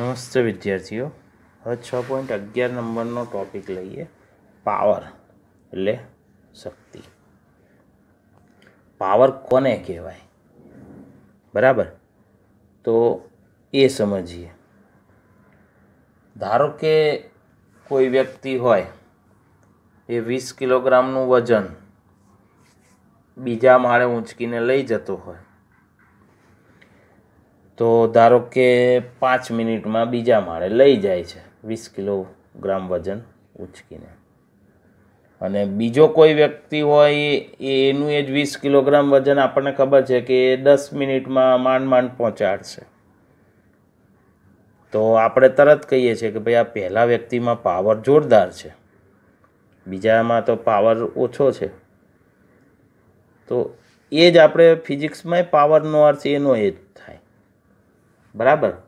નમસ્તે વિદ્યાર્થીઓ હવે છ પોઈન્ટ અગિયાર નંબરનો ટોપિક લઈએ પાવર એટલે શક્તિ પાવર કોને કહેવાય બરાબર તો એ સમજીએ ધારો કે કોઈ વ્યક્તિ હોય એ વીસ કિલોગ્રામનું વજન બીજા માળે ઊંચકીને લઈ જતો હોય તો ધારો કે પાંચ મિનિટમાં બીજા માળે લઈ જાય છે વીસ કિલોગ્રામ વજન ઉચકીને અને બીજો કોઈ વ્યક્તિ હોય એ એનું એ જ વીસ કિલોગ્રામ વજન આપણને ખબર છે કે એ દસ મિનિટમાં માંડ માંડ પહોંચાડશે તો આપણે તરત કહીએ છીએ કે ભાઈ આ પહેલા વ્યક્તિમાં પાવર જોરદાર છે બીજામાં તો પાવર ઓછો છે તો એ જ આપણે ફિઝિક્સમાં પાવરનો અર્થ એનો એ જ બરાબર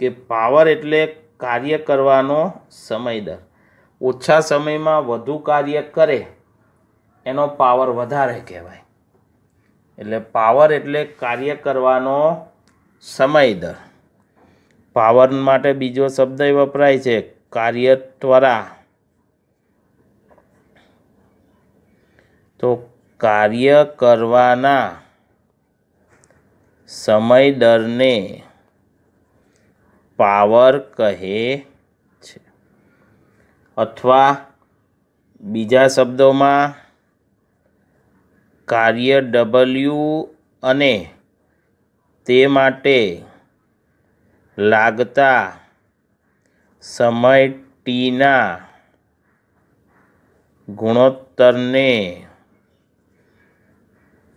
કે પાવર એટલે કાર્ય કરવાનો સમય દર ઓછા સમયમાં વધુ કાર્ય કરે એનો પાવર વધારે કહેવાય એટલે પાવર એટલે કાર્ય કરવાનો સમય દર પાવર માટે બીજો શબ્દ વપરાય છે કાર્ય ત્વરા તો કાર્ય કરવાના સમય દરને પાવર કહે છે અથવા બીજા શબ્દોમાં કાર્ય ડબલ્યુ અને તે માટે લાગતા સમય ટીના ગુણોત્તરને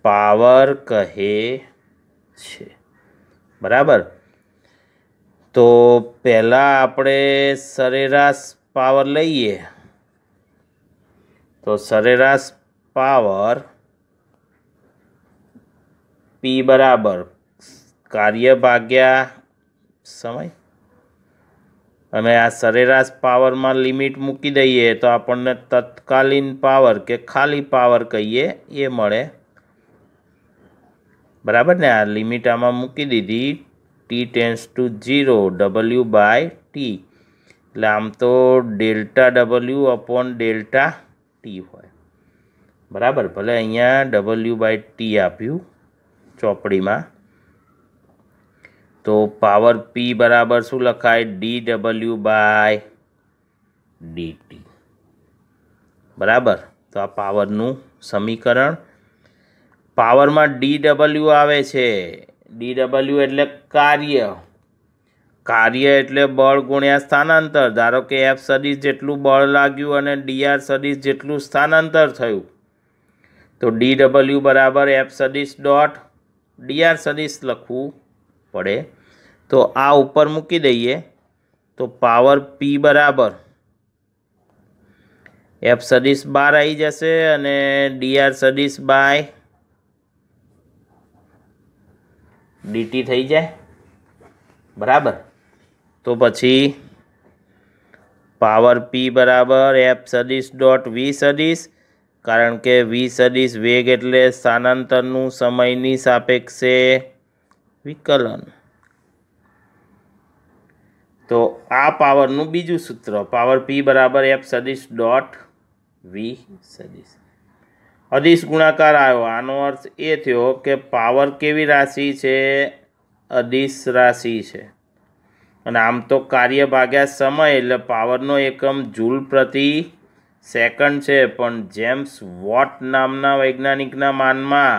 પાવર કહે છે બરાબર તો પહેલાં આપણે સરેરાશ પાવર લઈએ તો સરેરાશ પાવર પી બરાબર કાર્ય ભાગ્યા સમય અને આ સરેરાશ પાવરમાં લિમિટ મૂકી દઈએ તો આપણને તત્કાલીન પાવર કે ખાલી પાવર કહીએ એ મળે બરાબર ને આ લિમિટ આમાં મૂકી દીધી T tends to zero W by T એટલે આમ તો delta W upon delta T હોય બરાબર ભલે અહીંયા ડબલ્યુ બાય ટી આપ્યું ચોપડીમાં તો પાવર પી બરાબર શું લખાય D W by D T બરાબર તો આ પાવરનું સમીકરણ પાવરમાં ડી ડબલ્યુ આવે છે ડી ડબલ્યુ એટલે કાર્ય કાર્ય એટલે બળ ગુણ્યા સ્થાનાંતર ધારો કે એફ સદીસ જેટલું બળ લાગ્યું અને ડીઆર સદીસ જેટલું સ્થાનાંતર થયું તો ડી ડબલ્યુ બરાબર એફ સદીસ ડોટ ડીઆર સદીસ લખવું પડે તો આ ઉપર મૂકી દઈએ તો પાવર પી બરાબર એફ સદીસ બાર આવી જશે અને ડીઆર સદીસ બાય ડીટી થઈ જાય બરાબર તો પછી પાવર પી બરાબર એફ સદીશ ડોટ વી સદીશ કારણ કે વી સદીશ વેગ એટલે સ્થાનાંતરનું સમયની સાપેક્ષે વિકલન તો આ પાવરનું બીજું સૂત્ર પાવર પી બરાબર એફ સદીશ ડોટ વી સદીશ અદિશ ગુણાકાર આવ્યો આનો અર્થ એ થયો કે પાવર કેવી રાશિ છે અદિશ રાશિ છે અને આમ તો કાર્ય ભાગ્યા સમય એટલે પાવરનો એકમ જૂલ પ્રતિ સેકન્ડ છે પણ જેમ્સ વોટ નામના વૈજ્ઞાનિકના માનમાં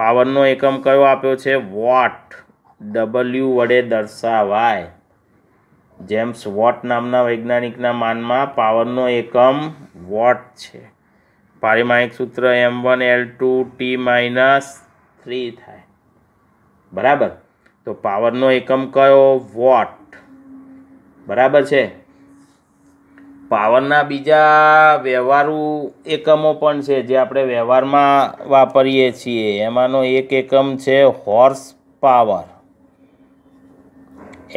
પાવરનો એકમ કયો આપ્યો છે વોટ ડબલ્યુ વડે દર્શાવાય જેમ્સ વોટ નામના વૈજ્ઞાનિકના માનમાં પાવરનો એકમ વોટ છે પારિમાહિક સૂત્ર M one L two T minus three થાય બરાબર તો પાવરનો એકમ કયો વોટ બરાબર છે પાવરના બીજા વ્યવહારુ એકમો પણ છે જે આપણે વ્યવહારમાં વાપરીએ છીએ એમાંનો એક એકમ છે હોર્સ પાવર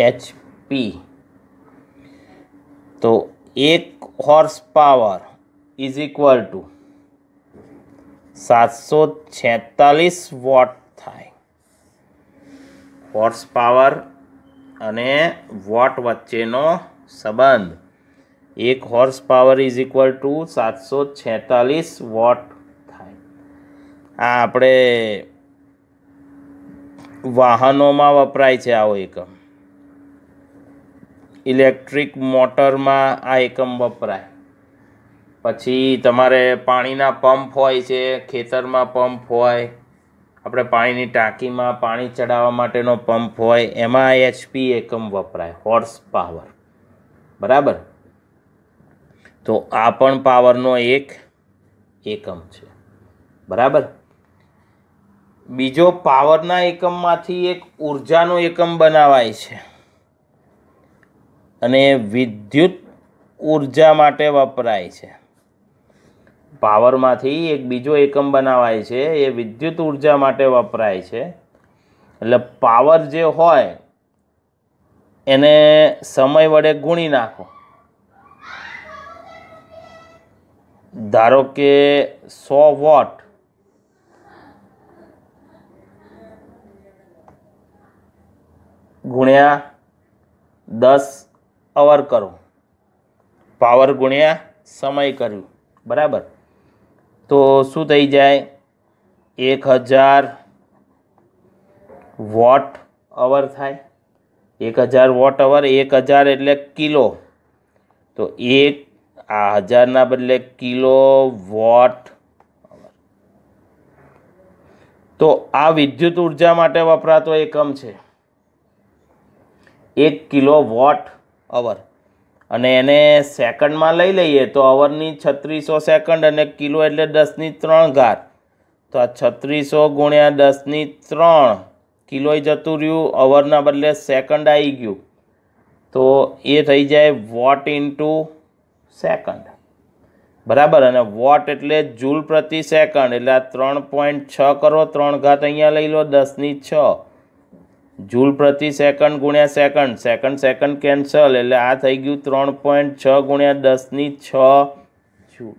એચપી તો એક horse power is equal to સાતસો છેતાલીસ વોટ થાય હોર્સ પાવર અને વોટ વચ્ચેનો સંબંધ એક horse power is equal to સાતસો છેતાલીસ વોટ થાય આ આપણે વાહનોમાં વપરાય છે આવો એકમ ઇલેક્ટ્રિક મોટરમાં આ એકમ વપરાય પછી તમારે પાણીના પંપ હોય છે ખેતરમાં પંપ હોય આપણે પાણીની ટાંકીમાં પાણી ચડાવવા માટેનો પંપ હોય એમાં એચપી એકમ વપરાય હોર્સ પાવર બરાબર તો આ પણ પાવરનો એક એકમ છે બરાબર બીજો પાવરના એકમમાંથી એક ઉર્જાનો એકમ બનાવાય છે અને વિદ્યુત ઊર્જા માટે વપરાય છે પાવરમાંથી એક બીજો એકમ બનાવાય છે એ વિદ્યુત ઉર્જા માટે વપરાય છે એટલે પાવર જે હોય એને સમય વડે ગુણી નાખો ધારો કે સો વોટ ગુણ્યા દસ અવર કરો પાવર ગુણ્યા સમય કર્યું બરાબર તો શું થઈ જાય એક હજાર વોટ અવર થાય એક હજાર વોટ અવર એક હજાર એટલે કિલો તો એક આ હજારના બદલે કિલો વોટ તો આ વિદ્યુત ઉર્જા માટે વપરાતો એકમ છે એક કિલો વોટ અવર અને એને સેકન્ડમાં લઈ લઈએ તો અવરની છત્રીસો સેકન્ડ અને કિલો એટલે દસની ત્રણ ઘાત તો આ છત્રીસો ગુણ્યા દસની ત્રણ કિલોય જતું રહ્યું અવરના બદલે સેકન્ડ આવી ગયું તો એ થઈ જાય વોટ ઇન્ટુ સેકન્ડ બરાબર અને વોટ એટલે જૂલ પ્રતિ સેકન્ડ એટલે આ ત્રણ પોઈન્ટ છ કરો ત્રણ ઘાત અહીંયા લઈ લો દસની છ જૂલ પ્રતિ સેકન્ડ ગુણ્યા સેકન્ડ સેકન્ડ સેકન્ડ કેન્સલ એટલે આ થઈ ગયું ત્રણ પોઈન્ટ છ ગુણ્યા દસની છ જૂલ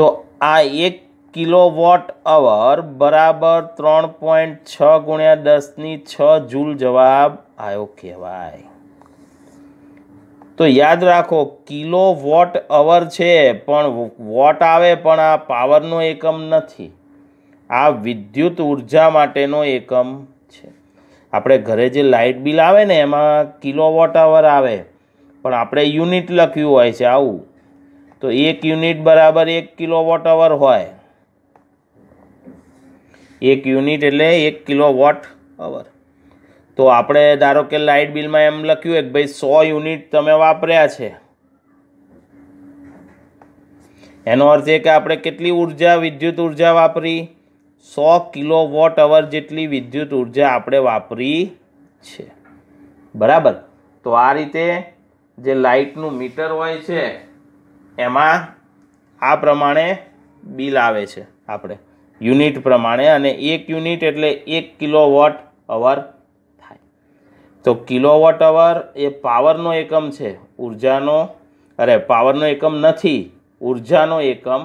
તો આ એક કિલો વોટ અવર બરાબર ત્રણ પોઈન્ટ છ ગુણ્યા દસની છ જૂલ જવાબ આવ્યો કહેવાય તો યાદ રાખો કિલો વોટ અવર છે પણ વોટ આવે પણ આ પાવરનો એકમ નથી આ વિદ્યુત ઉર્જા માટેનો એકમ આપણે ઘરે જે લાઇટ બિલ આવે ને એમાં કિલો વોટ અવર આવે પણ આપણે યુનિટ લખ્યું હોય છે આવું તો એક યુનિટ બરાબર એક કિલો વોટ અવર હોય એક યુનિટ એટલે એક કિલો વોટ અવર તો આપણે ધારો કે લાઇટ બિલમાં એમ લખ્યું કે ભાઈ સો યુનિટ તમે વાપર્યા છે એનો અર્થ એ કે આપણે કેટલી ઉર્જા વિદ્યુત ઉર્જા વાપરી સો કિલો વોટ અવર જેટલી વિદ્યુત ઉર્જા આપણે વાપરી છે બરાબર તો આ રીતે જે લાઇટનું મીટર હોય છે એમાં આ પ્રમાણે બિલ આવે છે આપણે યુનિટ પ્રમાણે અને એક યુનિટ એટલે એક કિલો વોટ અવર થાય તો કિલો વોટ અવર એ પાવરનો એકમ છે ઉર્જાનો અરે પાવરનો એકમ નથી ઉર્જાનો એકમ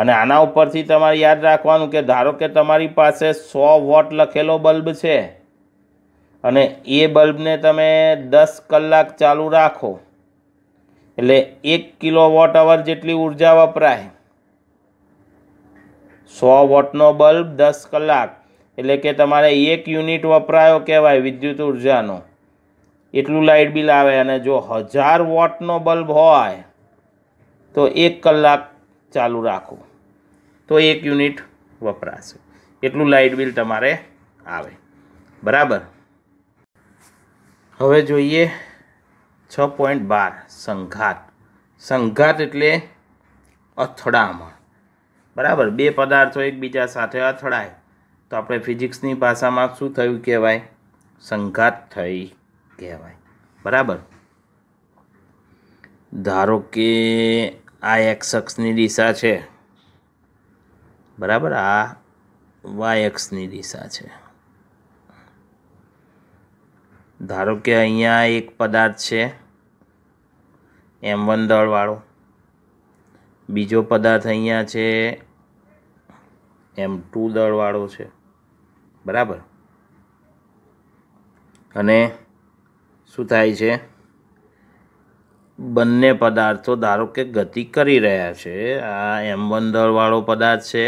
અને આના ઉપરથી તમારે યાદ રાખવાનું કે ધારો કે તમારી પાસે સો વોટ લખેલો બલ્બ છે અને એ બલ્બને તમે દસ કલાક ચાલુ રાખો એટલે એક કિલો વોટ અવર જેટલી ઉર્જા વપરાય સો વોટનો બલ્બ દસ કલાક એટલે કે તમારે એક યુનિટ વપરાયો કહેવાય વિદ્યુત ઉર્જાનો એટલું લાઇટ બિલ આવે અને જો હજાર વોટનો બલ્બ હોય તો એક કલાક ચાલુ રાખો તો એક યુનિટ વપરાશે એટલું લાઇટ બિલ તમારે આવે બરાબર હવે જોઈએ છ પોઈન્ટ બાર સંઘાત સંઘાત એટલે અથડામણ બરાબર બે પદાર્થો એકબીજા સાથે અથડાય તો આપણે ફિઝિક્સની ભાષામાં શું થયું કહેવાય સંઘાત થઈ કહેવાય બરાબર ધારો કે આ એક્સ અક્ષની દિશા છે બરાબર આ વાય અક્ષની દિશા છે ધારો કે અહીંયા એક પદાર્થ છે એમ વન દળવાળો બીજો પદાર્થ અહીંયા છે એમ ટુ દળવાળો છે બરાબર અને શું થાય છે બંને પદાર્થો ધારો કે ગતિ કરી રહ્યા છે આ એમ વન દળવાળો પદાર્થ છે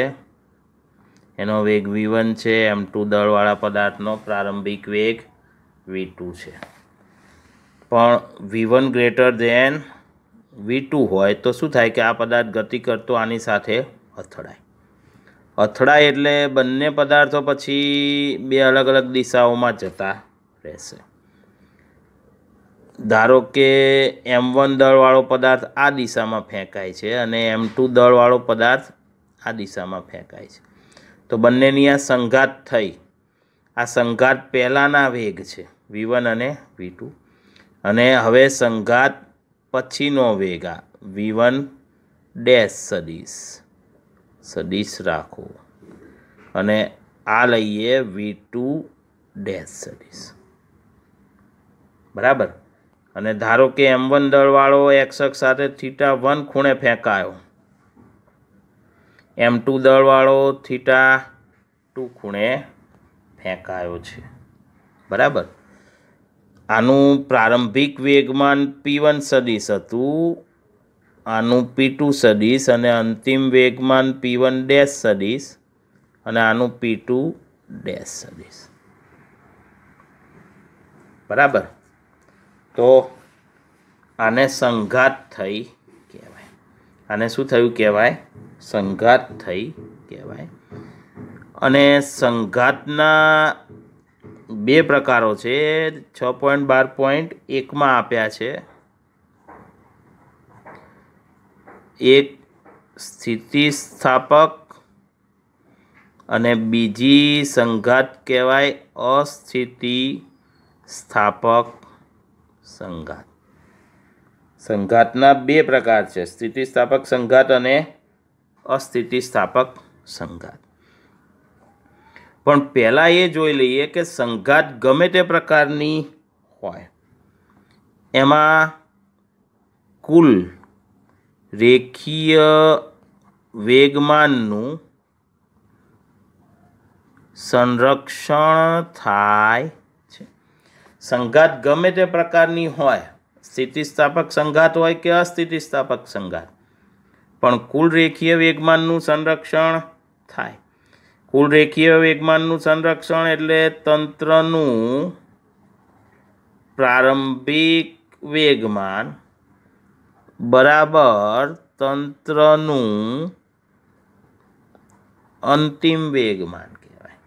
એનો વેગ વી વન છે એમ ટુ દળવાળા પદાર્થનો પ્રારંભિક વેગ વી ટુ છે પણ V one greater than V two હોય તો શું થાય કે આ પદાર્થ ગતિ કરતો આની સાથે અથડાય અથડાય એટલે બંને પદાર્થો પછી બે અલગ અલગ દિશાઓમાં જતા રહેશે ધારો કે એમ વન દળવાળો પદાર્થ આ દિશામાં ફેંકાય છે અને એમ ટુ દળવાળો પદાર્થ આ દિશામાં ફેંકાય છે તો બંનેની આ સંઘાત થઈ આ સંઘાત પહેલાંના વેગ છે વી વન અને વી ટુ અને હવે સંઘાત પછીનો વેગ આ વી વન ડેશ સદીશ સદીશ રાખો અને આ લઈએ વી ટુ ડેશ સદીશ બરાબર અને ધારો કે એમ વન દળવાળો એક્સક સાથે થીટા વન ખૂણે ફેંકાયો એમ ટુ દળવાળો થીટા ટુ ખૂણે ફેંકાયો છે બરાબર આનું પ્રારંભિક વેગમાન પી વન સદીશ હતું આનું પી ટુ સદીશ અને અંતિમ વેગમાન પી વન ડેશ સદીશ અને આનું પી ટુ ડેશ સદીશ બરાબર તો આને સંઘાત થઈ કહેવાય આને શું થયું કહેવાય સંઘાત થઈ કહેવાય અને સંઘાતના બે પ્રકારો છે છ પોઈન્ટ બાર પોઈન્ટ એકમાં આપ્યા છે એક સ્થિતિસ્થાપક અને બીજી સંઘાત કહેવાય અસ્થિતિ સ્થાપક સંઘાત સંઘાતના બે પ્રકાર છે સ્થિતિસ્થાપક સંઘાત અને અસ્થિતિસ્થાપક સંઘાત પણ પહેલાં એ જોઈ લઈએ કે સંઘાત ગમે તે પ્રકારની હોય એમાં કુલ રેખીય વેગમાનનું સંરક્ષણ થાય સંઘાત ગમે તે પ્રકારની હોય સ્થિતિસ્થાપક સંઘાત હોય કે અસ્થિતિસ્થાપક સંઘાત પણ કુલ રેખીય વેગમાનનું સંરક્ષણ થાય કુલ રેખીય વેગમાનનું સંરક્ષણ એટલે તંત્રનું પ્રારંભિક વેગમાન બરાબર તંત્રનું અંતિમ વેગમાન કહેવાય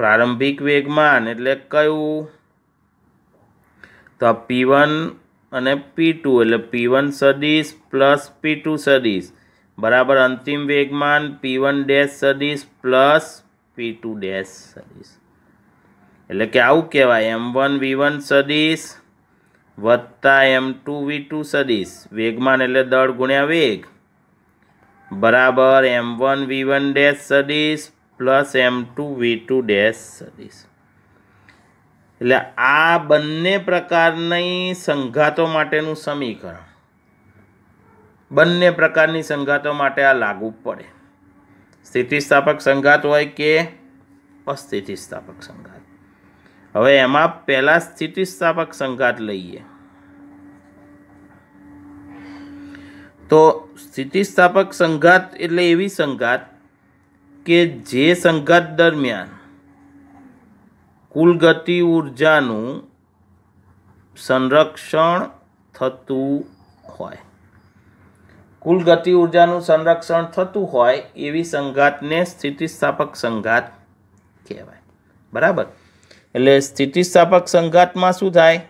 પ્રારંભિક વેગમાન એટલે કયું તો આ પી વન અને પી ટુ એટલે પી વન સદીશ પ્લસ પી ટુ સદીશ બરાબર અંતિમ વેગમાન પી વન ડેશ સદીશ પ્લસ પી ટુ ડેશ સદીશ એટલે કે આવું કહેવાય એમ વન વી વન સદીશ વત્તા એમ ટુ વી ટુ સદીશ વેગમાન એટલે દળ ગુણ્યા વેગ બરાબર M one V one dash સદીશ plus M two V two dash સદીશ એટલે આ બંને પ્રકારની સંઘાતો માટેનું સમીકરણ બંને પ્રકારની સંઘાતો માટે આ લાગુ પડે સ્થિતિસ્થાપક સંઘાત હોય કે અસ્થિતિસ્થાપક સંઘાત હવે એમાં પહેલાં સ્થિતિસ્થાપક સંઘાત લઈએ તો સ્થિતિસ્થાપક સંઘાત એટલે એવી સંઘાત કે જે સંઘાત દરમિયાન કુલગતિ ઉર્જાનું સંરક્ષણ થતું હોય કુલગતિ ઉર્જાનું સંરક્ષણ થતું હોય એવી સંઘાતને સ્થિતિસ્થાપક સંઘાત કહેવાય બરાબર એટલે સ્થિતિસ્થાપક સંઘાતમાં શું થાય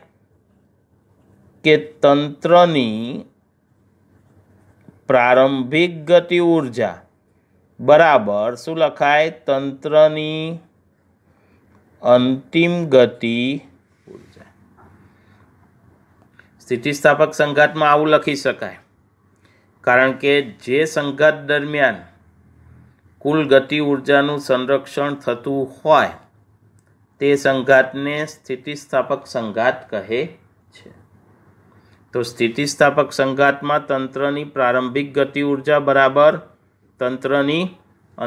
કે તંત્રની પ્રારંભિક ગતિ ઉર્જા બરાબર શું લખાય તંત્રની અંતિમ ગતિ સ્થિતિસ્થાપક સંઘાતમાં આવું લખી શકાય કારણ કે જે સંઘાત દરમિયાન કુલ ગતિ ઉર્જાનું સંરક્ષણ થતું હોય તે સંઘાતને સ્થિતિસ્થાપક સંઘાત કહે છે તો સ્થિતિસ્થાપક સંઘાતમાં તંત્રની પ્રારંભિક ગતિ ઉર્જા બરાબર તંત્રની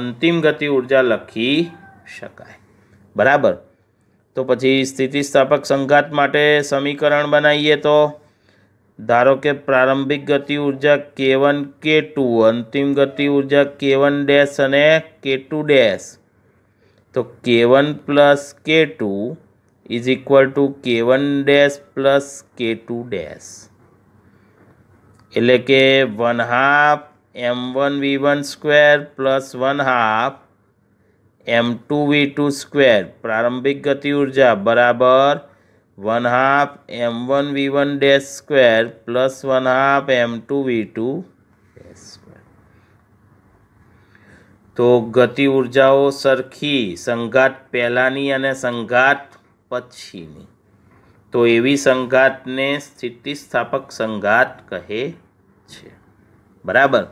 અંતિમ ગતિ ઉર્જા લખી શકાય બરાબર તો પછી સ્થિતિસ્થાપક સંઘાત માટે સમીકરણ બનાવીએ તો ધારો કે પ્રારંભિક ગતિ ઉર્જા કે વન કે ટુ અંતિમ ગતિ ઉર્જા કે વન ડેશ અને કે ટુ ડેશ તો K one plus K two is equal to K one dash plus K two dash એટલે કે one half M one V one square plus one half M two V two square પ્રારંભિક ગતિ ઉર્જા બરાબર one half M one V one dash square plus one half M two V two તો ગતિ ઉર્જાઓ સરખી સંઘાત પહેલાંની અને સંઘાત પછીની તો એવી સંઘાતને સ્થિતિસ્થાપક સંઘાત કહે છે બરાબર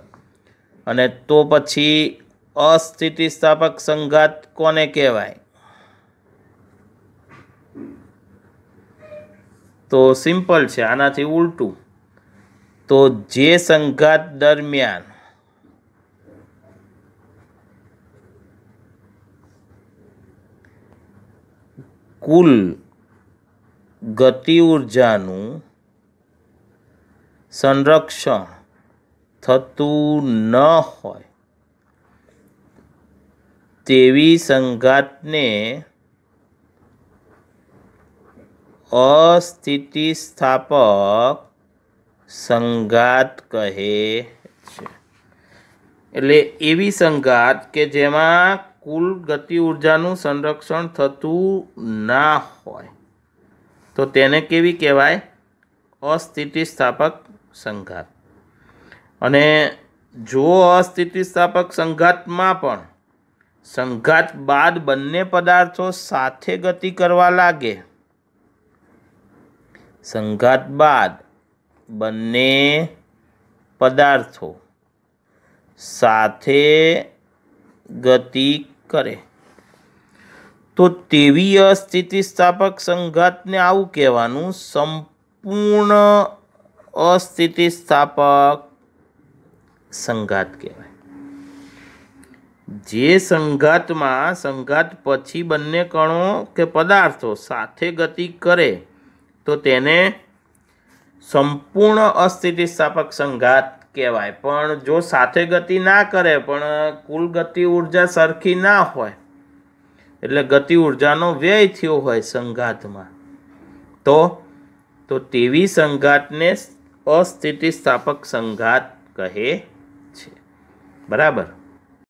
અને તો પછી અસ્થિતિસ્થાપક સંઘાત કોને કહેવાય તો સિમ્પલ છે આનાથી ઉલટું તો જે સંઘાત દરમિયાન કુલ ગતિ ઉર્જાનું સંરક્ષણ થતું ન હોય તેવી સંઘાતને અસ્થિતિસ્થાપક સંઘાત કહે છે એટલે એવી સંઘાત કે જેમાં કુલ ગતિ ઉર્જાનું સંરક્ષણ થતું ના હોય તો તેને કેવી કહેવાય અસ્થિતિસ્થાપક સંઘાત અને જો અસ્થિતિસ્થાપક સંઘાતમાં પણ સંઘાત બાદ બંને પદાર્થો સાથે ગતિ કરવા લાગે સંઘાત બાદ બંને પદાર્થો સાથે ગતિ કરે તો તેવી અસ્થિતિસ્થાપક સંઘાતને આવું કહેવાનું સંપૂર્ણ અસ્થિતિસ્થાપક સંઘાત કહેવાય જે સંઘાતમાં સંઘાત પછી બંને કણો કે પદાર્થો સાથે ગતિ કરે તો તેને સંપૂર્ણ અસ્થિતિસ્થાપક સંઘાત કહેવાય પણ જો સાથે ગતિ ના કરે પણ કુલ ગતિ ઉર્જા સરખી ના હોય એટલે ગતિ ઉર્જાનો વ્યય થયો હોય સંઘાતમાં તો તો તેવી સંઘાતને અસ્થિતિસ્થાપક સંઘાત કહે છે બરાબર